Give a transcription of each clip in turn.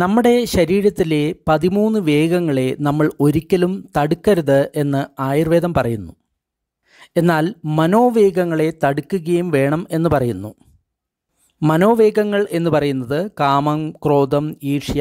നമ്മുടെ ശരീരത്തിലെ പതിമൂന്ന് വേഗങ്ങളെ നമ്മൾ ഒരിക്കലും തടുക്കരുത് എന്ന് ആയുർവേദം പറയുന്നു എന്നാൽ മനോവേഗങ്ങളെ തടുക്കുകയും വേണം എന്ന് പറയുന്നു മനോവേഗങ്ങൾ എന്ന് പറയുന്നത് കാമം ക്രോധം ഈർഷ്യ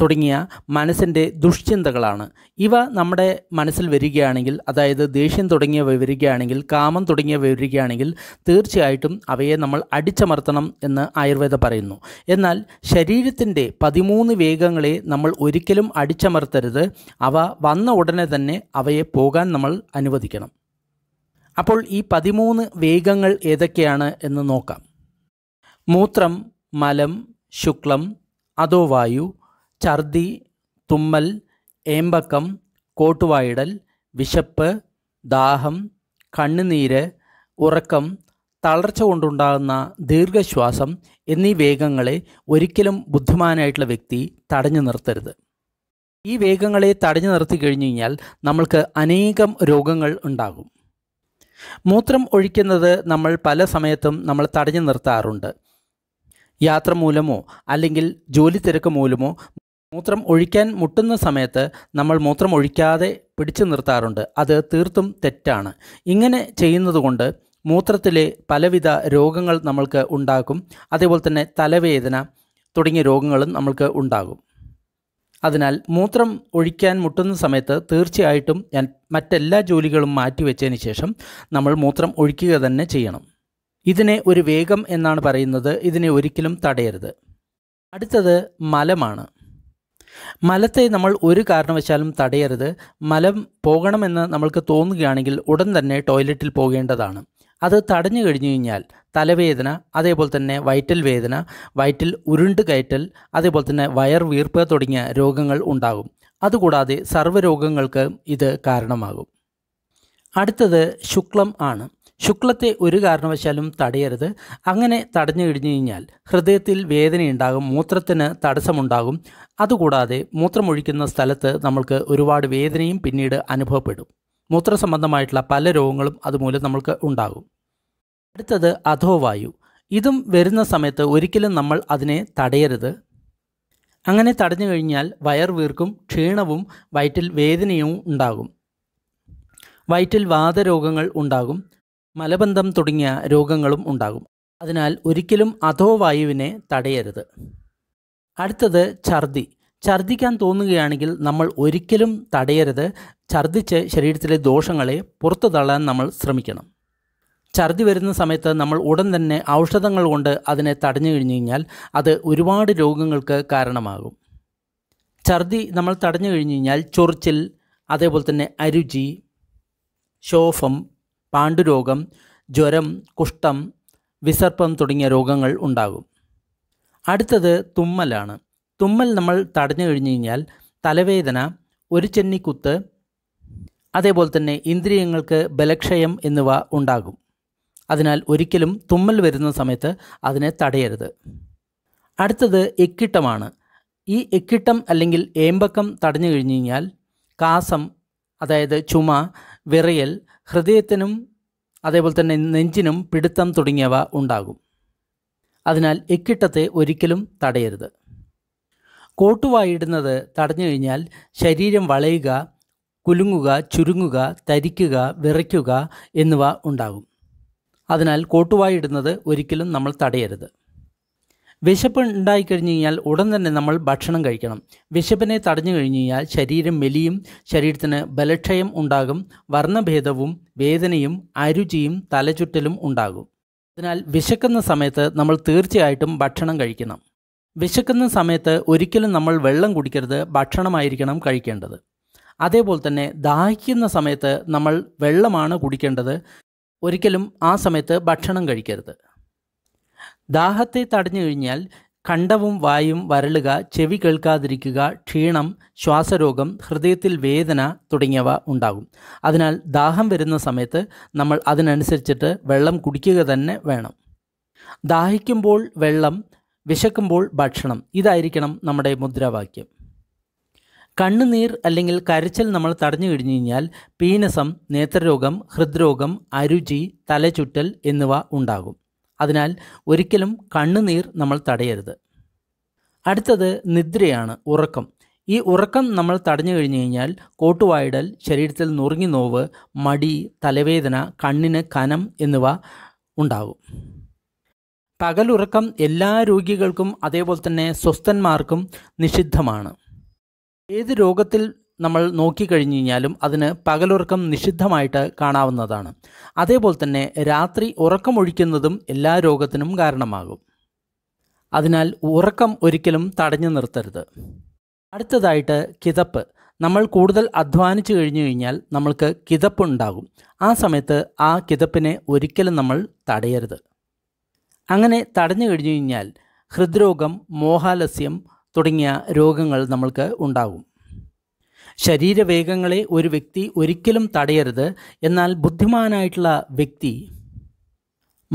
തുടങ്ങിയ മനസ്സിൻ്റെ ദുഷ്ചിന്തകളാണ് ഇവ നമ്മുടെ മനസ്സിൽ വരികയാണെങ്കിൽ അതായത് ദേഷ്യം തുടങ്ങിയവ വരികയാണെങ്കിൽ കാമം തുടങ്ങിയവ വരികയാണെങ്കിൽ തീർച്ചയായിട്ടും അവയെ നമ്മൾ അടിച്ചമർത്തണം എന്ന് ആയുർവേദ പറയുന്നു എന്നാൽ ശരീരത്തിൻ്റെ പതിമൂന്ന് വേഗങ്ങളെ നമ്മൾ ഒരിക്കലും അടിച്ചമർത്തരുത് അവ വന്ന ഉടനെ തന്നെ അവയെ പോകാൻ നമ്മൾ അനുവദിക്കണം അപ്പോൾ ഈ പതിമൂന്ന് വേഗങ്ങൾ ഏതൊക്കെയാണ് എന്ന് നോക്കാം മൂത്രം മലം ശുക്ലം അധോവായു ഛർദി തുമ്മൽ ഏമ്പക്കം കോട്ടുവായിടൽ വിശപ്പ് ദാഹം കണ്ണുനീര് ഉറക്കം തളർച്ച കൊണ്ടുണ്ടാകുന്ന ദീർഘശ്വാസം എന്നീ വേഗങ്ങളെ ഒരിക്കലും ബുദ്ധിമാനായിട്ടുള്ള വ്യക്തി തടഞ്ഞു നിർത്തരുത് ഈ വേഗങ്ങളെ തടഞ്ഞു നിർത്തി കഴിഞ്ഞു കഴിഞ്ഞാൽ നമ്മൾക്ക് അനേകം രോഗങ്ങൾ ഉണ്ടാകും മൂത്രം ഒഴിക്കുന്നത് നമ്മൾ പല സമയത്തും നമ്മൾ തടഞ്ഞു നിർത്താറുണ്ട് യാത്ര മൂലമോ അല്ലെങ്കിൽ ജോലി തിരക്ക് മൂലമോ മൂത്രം ഒഴിക്കാൻ മുട്ടുന്ന സമയത്ത് നമ്മൾ മൂത്രം ഒഴിക്കാതെ പിടിച്ചു നിർത്താറുണ്ട് അത് തീർത്തും തെറ്റാണ് ഇങ്ങനെ ചെയ്യുന്നതുകൊണ്ട് മൂത്രത്തിലെ പലവിധ രോഗങ്ങൾ നമ്മൾക്ക് ഉണ്ടാക്കും അതേപോലെ തന്നെ തലവേദന തുടങ്ങിയ രോഗങ്ങളും നമ്മൾക്ക് ഉണ്ടാകും അതിനാൽ മൂത്രം ഒഴിക്കാൻ മുട്ടുന്ന സമയത്ത് തീർച്ചയായിട്ടും ഞാൻ മറ്റെല്ലാ ജോലികളും മാറ്റിവെച്ചതിന് ശേഷം നമ്മൾ മൂത്രം ഒഴിക്കുക തന്നെ ചെയ്യണം ഇതിനെ ഒരു വേഗം എന്നാണ് പറയുന്നത് ഇതിനെ ഒരിക്കലും തടയരുത് അടുത്തത് മലമാണ് മലത്തെ നമ്മൾ ഒരു കാരണവശാലും തടയരുത് മലം പോകണമെന്ന് നമ്മൾക്ക് തോന്നുകയാണെങ്കിൽ ഉടൻ തന്നെ ടോയ്ലറ്റിൽ പോകേണ്ടതാണ് അത് തടഞ്ഞു കഴിഞ്ഞു കഴിഞ്ഞാൽ തലവേദന അതേപോലെ തന്നെ വയറ്റൽ വേദന വയറ്റിൽ ഉരുണ്ട് കയറ്റൽ അതേപോലെ തന്നെ വയർ വീർപ്പ് തുടങ്ങിയ രോഗങ്ങൾ ഉണ്ടാകും അതുകൂടാതെ സർവ്വരോഗങ്ങൾക്ക് ഇത് കാരണമാകും അടുത്തത് ശുക്ലം ആണ് ശുക്ലത്തെ ഒരു കാരണവശാലും തടയരുത് അങ്ങനെ തടഞ്ഞു കഴിഞ്ഞു കഴിഞ്ഞാൽ ഹൃദയത്തിൽ വേദനയുണ്ടാകും മൂത്രത്തിന് തടസ്സമുണ്ടാകും അതുകൂടാതെ മൂത്രമൊഴിക്കുന്ന സ്ഥലത്ത് നമ്മൾക്ക് ഒരുപാട് വേദനയും പിന്നീട് അനുഭവപ്പെടും മൂത്ര സംബന്ധമായിട്ടുള്ള പല രോഗങ്ങളും അതുമൂലം നമ്മൾക്ക് ഉണ്ടാകും അടുത്തത് അധോവായു ഇതും വരുന്ന സമയത്ത് ഒരിക്കലും നമ്മൾ അതിനെ തടയരുത് അങ്ങനെ തടഞ്ഞു കഴിഞ്ഞാൽ വയർവീർക്കും ക്ഷീണവും വയറ്റിൽ വേദനയും ഉണ്ടാകും വയറ്റിൽ വാതരോഗങ്ങൾ ഉണ്ടാകും മലബന്ധം തുടങ്ങിയ രോഗങ്ങളും ഉണ്ടാകും അതിനാൽ ഒരിക്കലും വായുവിനെ തടയരുത് അടുത്തത് ഛർദി ഛർദിക്കാൻ തോന്നുകയാണെങ്കിൽ നമ്മൾ ഒരിക്കലും തടയരുത് ഛർദിച്ച് ശരീരത്തിലെ ദോഷങ്ങളെ പുറത്തു തള്ളാൻ നമ്മൾ ശ്രമിക്കണം ഛർദി വരുന്ന സമയത്ത് നമ്മൾ ഉടൻ തന്നെ ഔഷധങ്ങൾ കൊണ്ട് അതിനെ തടഞ്ഞു കഴിഞ്ഞു കഴിഞ്ഞാൽ അത് ഒരുപാട് രോഗങ്ങൾക്ക് കാരണമാകും ഛർദി നമ്മൾ തടഞ്ഞു കഴിഞ്ഞു കഴിഞ്ഞാൽ ചൊറിച്ചിൽ അതേപോലെ തന്നെ അരുചി ശോഫം പാണ്ഡുരോഗം ജ്വരം കുഷ്ഠം വിസർപ്പം തുടങ്ങിയ രോഗങ്ങൾ ഉണ്ടാകും അടുത്തത് തുമ്മലാണ് തുമ്മൽ നമ്മൾ തടഞ്ഞു കഴിഞ്ഞു കഴിഞ്ഞാൽ തലവേദന ഒരു ചെന്നിക്കുത്ത് അതേപോലെ തന്നെ ഇന്ദ്രിയങ്ങൾക്ക് ബലക്ഷയം എന്നിവ ഉണ്ടാകും അതിനാൽ ഒരിക്കലും തുമ്മൽ വരുന്ന സമയത്ത് അതിനെ തടയരുത് അടുത്തത് എക്കിട്ടമാണ് ഈ എക്കിട്ടം അല്ലെങ്കിൽ ഏമ്പക്കം തടഞ്ഞു കഴിഞ്ഞു കഴിഞ്ഞാൽ കാസം അതായത് ചുമ വിറയൽ ഹൃദയത്തിനും അതേപോലെ തന്നെ നെഞ്ചിനും പിടുത്തം തുടങ്ങിയവ ഉണ്ടാകും അതിനാൽ എക്കിട്ടത്തെ ഒരിക്കലും തടയരുത് കോട്ടുവായിടുന്നത് തടഞ്ഞു കഴിഞ്ഞാൽ ശരീരം വളയുക കുലുങ്ങുക ചുരുങ്ങുക തരിക്കുക വിറയ്ക്കുക എന്നിവ ഉണ്ടാകും അതിനാൽ കോട്ടുവായിടുന്നത് ഒരിക്കലും നമ്മൾ തടയരുത് വിശപ്പ് ഉണ്ടായി കഴിഞ്ഞു കഴിഞ്ഞാൽ ഉടൻ തന്നെ നമ്മൾ ഭക്ഷണം കഴിക്കണം വിശപ്പിനെ തടഞ്ഞു കഴിഞ്ഞു കഴിഞ്ഞാൽ ശരീരം മെലിയും ശരീരത്തിന് ബലക്ഷയം ഉണ്ടാകും വർണ്ണഭേദവും വേദനയും അരുചിയും തലചുറ്റലും ഉണ്ടാകും അതിനാൽ വിശക്കുന്ന സമയത്ത് നമ്മൾ തീർച്ചയായിട്ടും ഭക്ഷണം കഴിക്കണം വിശക്കുന്ന സമയത്ത് ഒരിക്കലും നമ്മൾ വെള്ളം കുടിക്കരുത് ഭക്ഷണമായിരിക്കണം കഴിക്കേണ്ടത് അതേപോലെ തന്നെ ദാഹിക്കുന്ന സമയത്ത് നമ്മൾ വെള്ളമാണ് കുടിക്കേണ്ടത് ഒരിക്കലും ആ സമയത്ത് ഭക്ഷണം കഴിക്കരുത് ദാഹത്തെ തടഞ്ഞു കഴിഞ്ഞാൽ കണ്ടവും വായും വരളുക ചെവി കേൾക്കാതിരിക്കുക ക്ഷീണം ശ്വാസരോഗം ഹൃദയത്തിൽ വേദന തുടങ്ങിയവ ഉണ്ടാകും അതിനാൽ ദാഹം വരുന്ന സമയത്ത് നമ്മൾ അതിനനുസരിച്ചിട്ട് വെള്ളം കുടിക്കുക തന്നെ വേണം ദാഹിക്കുമ്പോൾ വെള്ളം വിശക്കുമ്പോൾ ഭക്ഷണം ഇതായിരിക്കണം നമ്മുടെ മുദ്രാവാക്യം കണ്ണുനീർ അല്ലെങ്കിൽ കരച്ചിൽ നമ്മൾ തടഞ്ഞു കഴിഞ്ഞു കഴിഞ്ഞാൽ പീനസം നേത്രരോഗം ഹൃദ്രോഗം അരുചി തലചുറ്റൽ എന്നിവ ഉണ്ടാകും അതിനാൽ ഒരിക്കലും കണ്ണുനീർ നമ്മൾ തടയരുത് അടുത്തത് നിദ്രയാണ് ഉറക്കം ഈ ഉറക്കം നമ്മൾ തടഞ്ഞു കഴിഞ്ഞു കഴിഞ്ഞാൽ കോട്ടുവായിടൽ ശരീരത്തിൽ നുറുങ്ങി നോവ് മടി തലവേദന കണ്ണിന് കനം എന്നിവ ഉണ്ടാകും പകലുറക്കം എല്ലാ രോഗികൾക്കും അതേപോലെ തന്നെ സ്വസ്ഥന്മാർക്കും നിഷിദ്ധമാണ് ഏത് രോഗത്തിൽ നമ്മൾ നോക്കിക്കഴിഞ്ഞു കഴിഞ്ഞാലും അതിന് പകലുറക്കം നിഷിദ്ധമായിട്ട് കാണാവുന്നതാണ് അതേപോലെ തന്നെ രാത്രി ഉറക്കമൊഴിക്കുന്നതും എല്ലാ രോഗത്തിനും കാരണമാകും അതിനാൽ ഉറക്കം ഒരിക്കലും തടഞ്ഞു നിർത്തരുത് അടുത്തതായിട്ട് കിതപ്പ് നമ്മൾ കൂടുതൽ അധ്വാനിച്ചു കഴിഞ്ഞു കഴിഞ്ഞാൽ നമ്മൾക്ക് കിതപ്പുണ്ടാകും ആ സമയത്ത് ആ കിതപ്പിനെ ഒരിക്കലും നമ്മൾ തടയരുത് അങ്ങനെ തടഞ്ഞു കഴിഞ്ഞു കഴിഞ്ഞാൽ ഹൃദ്രോഗം മോഹാലസ്യം തുടങ്ങിയ രോഗങ്ങൾ നമ്മൾക്ക് ഉണ്ടാകും ശരീരവേഗങ്ങളെ ഒരു വ്യക്തി ഒരിക്കലും തടയരുത് എന്നാൽ ബുദ്ധിമാനായിട്ടുള്ള വ്യക്തി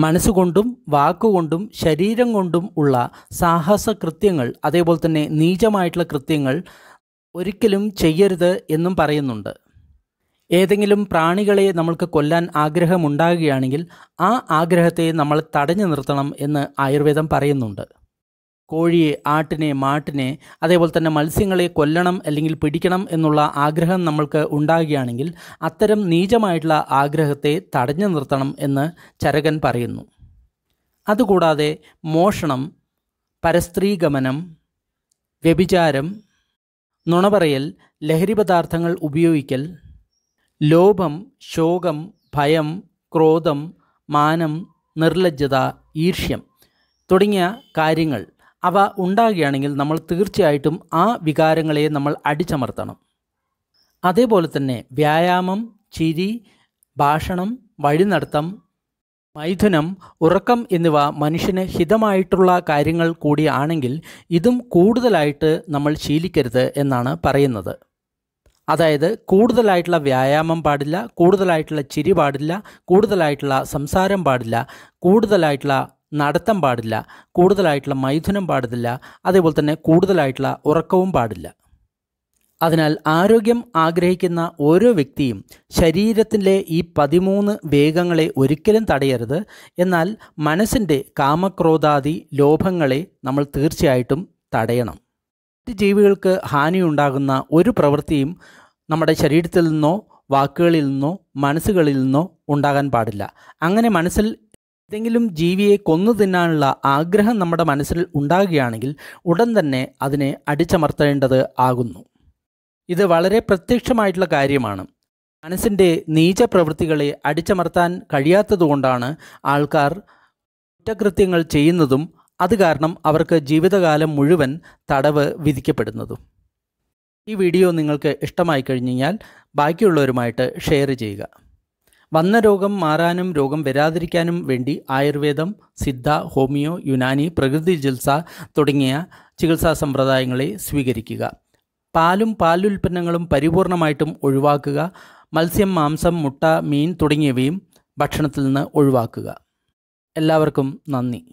മനസ്സുകൊണ്ടും വാക്കുകൊണ്ടും ശരീരം കൊണ്ടും ഉള്ള സാഹസ കൃത്യങ്ങൾ അതേപോലെ തന്നെ നീചമായിട്ടുള്ള കൃത്യങ്ങൾ ഒരിക്കലും ചെയ്യരുത് എന്നും പറയുന്നുണ്ട് ഏതെങ്കിലും പ്രാണികളെ നമ്മൾക്ക് കൊല്ലാൻ ആഗ്രഹമുണ്ടാകുകയാണെങ്കിൽ ആ ആഗ്രഹത്തെ നമ്മൾ തടഞ്ഞു നിർത്തണം എന്ന് ആയുർവേദം പറയുന്നുണ്ട് കോഴിയെ ആട്ടിനെ മാട്ടിനെ അതേപോലെ തന്നെ മത്സ്യങ്ങളെ കൊല്ലണം അല്ലെങ്കിൽ പിടിക്കണം എന്നുള്ള ആഗ്രഹം നമ്മൾക്ക് ഉണ്ടാകുകയാണെങ്കിൽ അത്തരം നീചമായിട്ടുള്ള ആഗ്രഹത്തെ തടഞ്ഞു നിർത്തണം എന്ന് ചരകൻ പറയുന്നു അതുകൂടാതെ മോഷണം പരസ്ത്രീഗമനം വ്യഭിചാരം നുണപറയൽ ലഹരി പദാർത്ഥങ്ങൾ ഉപയോഗിക്കൽ ലോഭം ശോകം ഭയം ക്രോധം മാനം നിർലജ്ജത ഈർഷ്യം തുടങ്ങിയ കാര്യങ്ങൾ അവ ഉണ്ടാകുകയാണെങ്കിൽ നമ്മൾ തീർച്ചയായിട്ടും ആ വികാരങ്ങളെ നമ്മൾ അടിച്ചമർത്തണം അതേപോലെ തന്നെ വ്യായാമം ചിരി ഭാഷണം വഴിനടത്തം മൈഥുനം ഉറക്കം എന്നിവ മനുഷ്യന് ഹിതമായിട്ടുള്ള കാര്യങ്ങൾ കൂടിയാണെങ്കിൽ ഇതും കൂടുതലായിട്ട് നമ്മൾ ശീലിക്കരുത് എന്നാണ് പറയുന്നത് അതായത് കൂടുതലായിട്ടുള്ള വ്യായാമം പാടില്ല കൂടുതലായിട്ടുള്ള ചിരി പാടില്ല കൂടുതലായിട്ടുള്ള സംസാരം പാടില്ല കൂടുതലായിട്ടുള്ള നടത്തം പാടില്ല കൂടുതലായിട്ടുള്ള മൈഥുനം പാടില്ല അതേപോലെ തന്നെ കൂടുതലായിട്ടുള്ള ഉറക്കവും പാടില്ല അതിനാൽ ആരോഗ്യം ആഗ്രഹിക്കുന്ന ഓരോ വ്യക്തിയും ശരീരത്തിൻ്റെ ഈ പതിമൂന്ന് വേഗങ്ങളെ ഒരിക്കലും തടയരുത് എന്നാൽ മനസ്സിൻ്റെ കാമക്രോധാദി ലോഭങ്ങളെ നമ്മൾ തീർച്ചയായിട്ടും തടയണം മറ്റ് ജീവികൾക്ക് ഹാനിയുണ്ടാകുന്ന ഒരു പ്രവൃത്തിയും നമ്മുടെ ശരീരത്തിൽ നിന്നോ വാക്കുകളിൽ നിന്നോ മനസ്സുകളിൽ നിന്നോ ഉണ്ടാകാൻ പാടില്ല അങ്ങനെ മനസ്സിൽ ഏതെങ്കിലും ജീവിയെ കൊന്നു തിന്നാനുള്ള ആഗ്രഹം നമ്മുടെ മനസ്സിൽ ഉണ്ടാകുകയാണെങ്കിൽ ഉടൻ തന്നെ അതിനെ അടിച്ചമർത്തേണ്ടത് ആകുന്നു ഇത് വളരെ പ്രത്യക്ഷമായിട്ടുള്ള കാര്യമാണ് മനസ്സിൻ്റെ നീച പ്രവൃത്തികളെ അടിച്ചമർത്താൻ കഴിയാത്തതുകൊണ്ടാണ് ആൾക്കാർ കുറ്റകൃത്യങ്ങൾ ചെയ്യുന്നതും അത് കാരണം അവർക്ക് ജീവിതകാലം മുഴുവൻ തടവ് വിധിക്കപ്പെടുന്നതും ഈ വീഡിയോ നിങ്ങൾക്ക് ഇഷ്ടമായി കഴിഞ്ഞാൽ ബാക്കിയുള്ളവരുമായിട്ട് ഷെയർ ചെയ്യുക വന്ന രോഗം മാറാനും രോഗം വരാതിരിക്കാനും വേണ്ടി ആയുർവേദം സിദ്ധ ഹോമിയോ യുനാനി പ്രകൃതി ചികിത്സ തുടങ്ങിയ ചികിത്സാ സമ്പ്രദായങ്ങളെ സ്വീകരിക്കുക പാലും പാലുൽപ്പന്നങ്ങളും പരിപൂർണമായിട്ടും ഒഴിവാക്കുക മത്സ്യം മാംസം മുട്ട മീൻ തുടങ്ങിയവയും ഭക്ഷണത്തിൽ നിന്ന് ഒഴിവാക്കുക എല്ലാവർക്കും നന്ദി